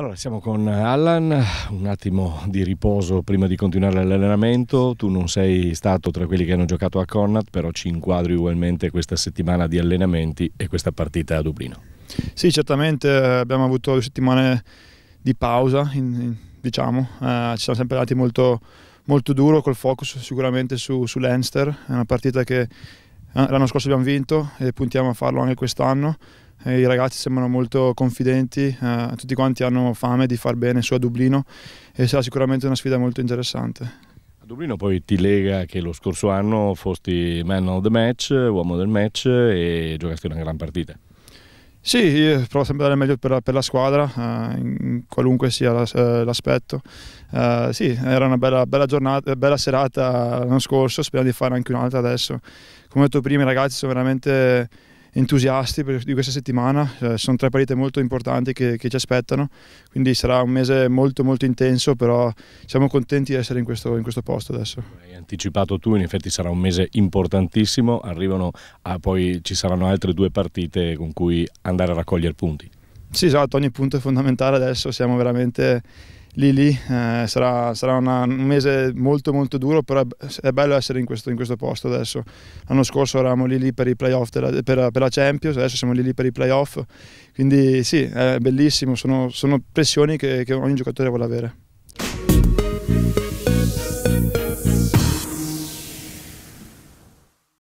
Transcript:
Allora, siamo con Alan, un attimo di riposo prima di continuare l'allenamento. Tu non sei stato tra quelli che hanno giocato a Connacht, però ci inquadri ugualmente questa settimana di allenamenti e questa partita a Dublino. Sì, certamente eh, abbiamo avuto due settimane di pausa, diciamo, eh, ci siamo sempre dati molto, molto duro col focus sicuramente su, su Leinster, è una partita che eh, l'anno scorso abbiamo vinto e puntiamo a farlo anche quest'anno. Eh, i ragazzi sembrano molto confidenti, eh, tutti quanti hanno fame di far bene su a Dublino e sarà sicuramente una sfida molto interessante. A Dublino poi ti lega che lo scorso anno fosti man of the match, uomo del match e giocasti una gran partita. Sì, io provo sempre a dare meglio per, per la squadra, eh, qualunque sia eh, l'aspetto. Eh, sì, era una bella, bella, giornata, bella serata l'anno scorso, speriamo di fare anche un'altra adesso. Come ho detto prima, i ragazzi sono veramente entusiasti di questa settimana, eh, sono tre partite molto importanti che, che, ci aspettano, quindi sarà un mese molto molto intenso, però siamo contenti di essere in questo, in questo posto adesso. Hai anticipato tu, in effetti sarà un mese importantissimo, arrivano a, poi ci saranno altre due partite con cui andare a raccogliere punti. Sì, esatto, ogni punto è fondamentale adesso, siamo veramente lì lì eh, sarà, sarà una, un mese molto molto duro, però è bello essere in questo, in questo posto adesso. L'anno scorso eravamo lì lì per i playoff della, per, per, la Champions, adesso siamo lì lì per i playoff, quindi sì, è bellissimo, sono, sono pressioni che, che ogni giocatore vuole avere.